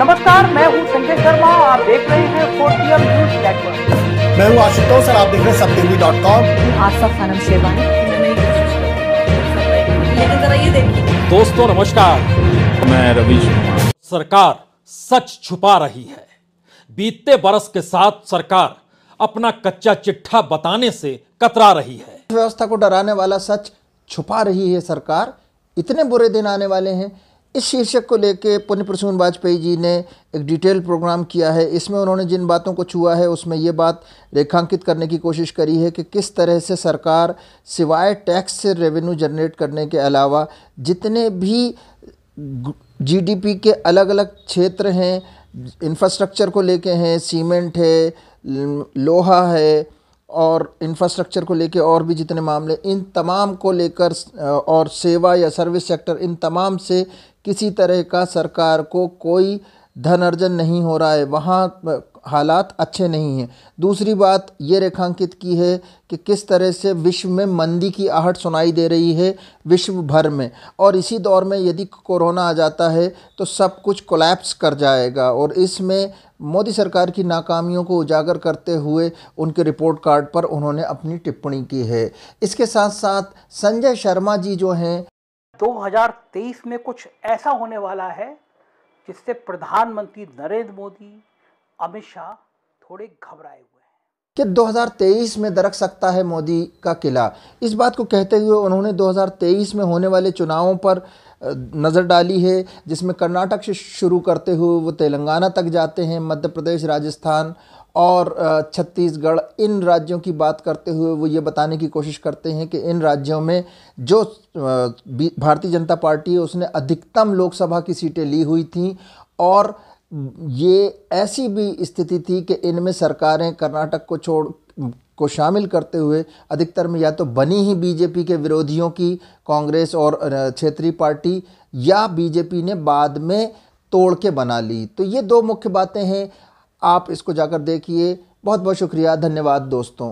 नमस्कार मैं हूं संजय शर्मा आप देख रहे हैं फोर्टीएम न्यूज नेटवर्क मैं हूं आशुतोष और आप देख रहे हैं SAB TV dot com Asaf Khanam Sherwani लेकिन जरा ये देखिए दोस्तों नमस्कार मैं रवीश सरकार सच छुपा रही है बीते बरस के साथ सरकार अपना कच्चा चिट्ठा बताने से कतरा रही है व्यवस्था को डराने वाला सच छुपा रही है सरकार इतने बुरे दिन आने वाले हैं इस शीर्षक को लेकर पुण्य प्रसून वाजपेयी जी ने एक डिटेल प्रोग्राम किया है इसमें उन्होंने जिन बातों को छुआ है उसमें ये बात रेखांकित करने की कोशिश करी है कि किस तरह से सरकार सिवाय टैक्स से रेवेन्यू जनरेट करने के अलावा जितने भी जीडीपी के अलग अलग क्षेत्र हैं इंफ्रास्ट्रक्चर को लेके हैं सीमेंट है लोहा है और इंफ्रास्ट्रक्चर को लेके और भी जितने मामले इन तमाम को लेकर और सेवा या सर्विस सेक्टर इन तमाम से किसी तरह का सरकार को कोई धन अर्जन नहीं हो रहा है वहाँ हालात अच्छे नहीं हैं दूसरी बात ये रेखांकित की है कि किस तरह से विश्व में मंदी की आहट सुनाई दे रही है विश्व भर में और इसी दौर में यदि कोरोना आ जाता है तो सब कुछ कोलैप्स कर जाएगा और इसमें मोदी सरकार की नाकामियों को उजागर करते हुए उनके रिपोर्ट कार्ड पर उन्होंने अपनी टिप्पणी की है इसके साथ साथ संजय शर्मा जी जो हैं 2023 में कुछ ऐसा होने वाला है जिससे प्रधानमंत्री नरेंद्र मोदी अमित शाह थोड़े घबराए हुए कि 2023 में दरक सकता है मोदी का किला इस बात को कहते हुए उन्होंने 2023 में होने वाले चुनावों पर नज़र डाली है जिसमें कर्नाटक से शुरू करते हुए वो तेलंगाना तक जाते हैं मध्य प्रदेश राजस्थान और छत्तीसगढ़ इन राज्यों की बात करते हुए वो ये बताने की कोशिश करते हैं कि इन राज्यों में जो भारतीय जनता पार्टी है उसने अधिकतम लोकसभा की सीटें ली हुई थी और ये ऐसी भी स्थिति थी कि इनमें सरकारें कर्नाटक को छोड़ को शामिल करते हुए अधिकतर में या तो बनी ही बीजेपी के विरोधियों की कांग्रेस और क्षेत्रीय पार्टी या बीजेपी ने बाद में तोड़ के बना ली तो ये दो मुख्य बातें हैं आप इसको जाकर देखिए बहुत बहुत शुक्रिया धन्यवाद दोस्तों